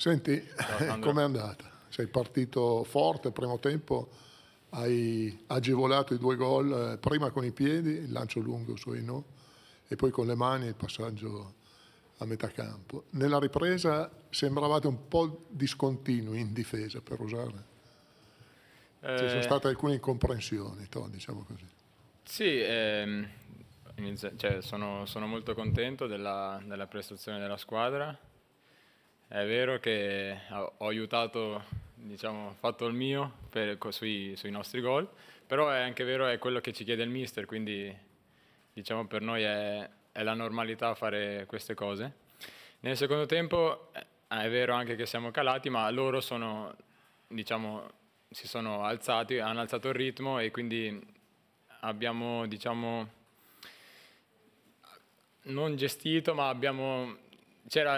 Senti, com'è andata? Sei partito forte, primo tempo, hai agevolato i due gol, eh, prima con i piedi, il lancio lungo su Ino, e poi con le mani il passaggio a metà campo. Nella ripresa sembravate un po' discontinui in difesa, per usare. Eh... Ci sono eh. state alcune incomprensioni, to, diciamo così. Sì, ehm, cioè, sono, sono, molto contento della, della prestazione della squadra. È vero che eh, ho aiutato, diciamo, ho fatto il mio per, sui, sui, nostri gol, però è anche vero è quello che ci chiede il mister, quindi diciamo per noi è, è la normalità fare queste cose. Nel secondo tempo eh, è vero anche che siamo calati, ma loro sono, diciamo, si sono alzati, hanno alzato il ritmo e quindi abbiamo, diciamo, non gestito, ma abbiamo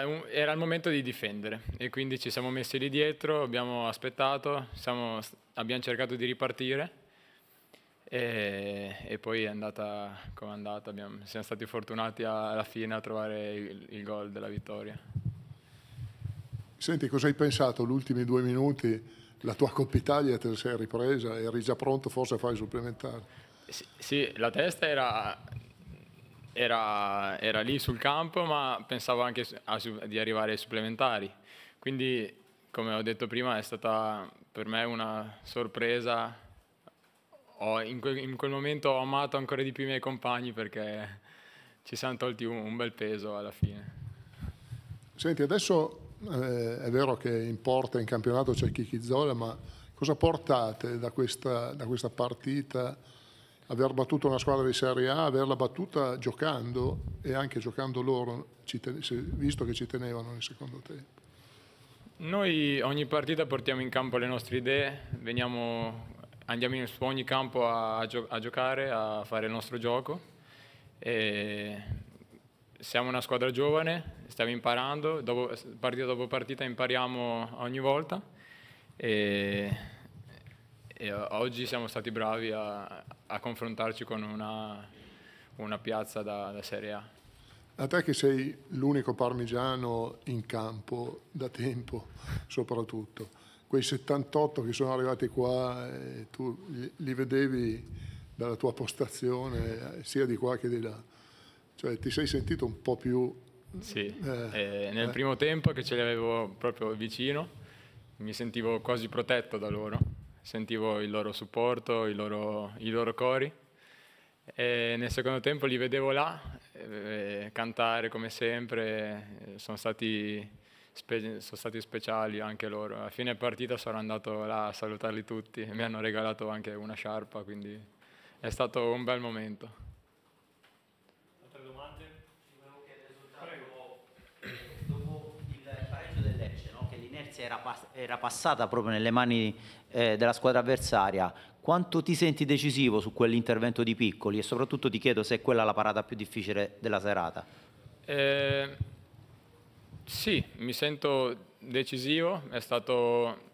un, era il momento di difendere e quindi ci siamo messi lì dietro, abbiamo aspettato, siamo, abbiamo cercato di ripartire e, e poi è andata come è andata, abbiamo, siamo stati fortunati alla fine a trovare il, il gol della vittoria. Senti, cosa hai pensato gli ultimi due minuti? La tua Coppa Italia te la sei ripresa, eri già pronto forse a fare il supplementare? Sì, sì, la testa era era, era lì sul campo, ma pensavo anche a, a, di arrivare ai supplementari. Quindi, come ho detto prima, è stata per me una sorpresa. Ho, in, quel, in, quel, momento ho amato ancora di più i miei compagni perché ci siamo tolti un, un bel peso alla fine. Senti, adesso eh, è vero che in porta in campionato c'è Zola, ma cosa portate da questa, da questa partita? aver battuto una squadra di Serie A, averla battuta giocando e anche giocando loro, visto che ci tenevano nel secondo tempo. Noi ogni partita portiamo in campo le nostre idee, veniamo, andiamo su ogni campo a, a, giocare, a fare il nostro gioco. E siamo una squadra giovane, stiamo imparando, dopo, partita dopo partita impariamo ogni volta. E e eh, oggi siamo stati bravi a, a confrontarci con una, una piazza da, da, Serie A. A te che sei l'unico parmigiano in campo da tempo, soprattutto, quei 78 che sono arrivati qua, eh, tu li vedevi dalla tua postazione, eh, sia di qua che di là. Cioè ti sei sentito un po' più... Sì, eh, eh nel primo tempo che ce li avevo proprio vicino, mi sentivo quasi protetto da loro sentivo il loro supporto, i loro, i loro cori. E nel secondo tempo li vedevo là, eh, cantare come sempre, eh, sono stati, spe- sono stati, speciali anche loro. A fine partita sono andato là a salutarli tutti e mi hanno regalato anche una sciarpa, quindi è stato un bel momento. Altre domande? era, pass era, passata proprio nelle mani eh, della squadra avversaria. Quanto ti senti decisivo su quell'intervento di Piccoli e soprattutto ti chiedo se è quella la parata più difficile della serata? Eh, sì, mi sento decisivo, è stato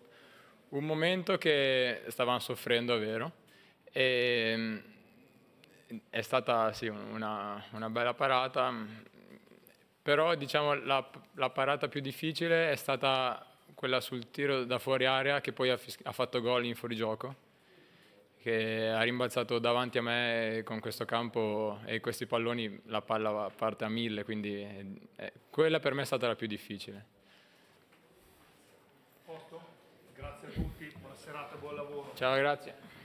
un momento che stavamo soffrendo, è vero, e è stata sì, una, una bella parata, però diciamo, la, la, parata più difficile è stata quella sul tiro da fuori area che poi ha, fis- ha fatto gol in fuorigioco che ha rimbalzato davanti a me con questo campo e questi palloni la palla parte a mille, quindi eh, quella per me è stata la più difficile. Posto, grazie a tutti, buona serata, buon lavoro. Ciao, grazie.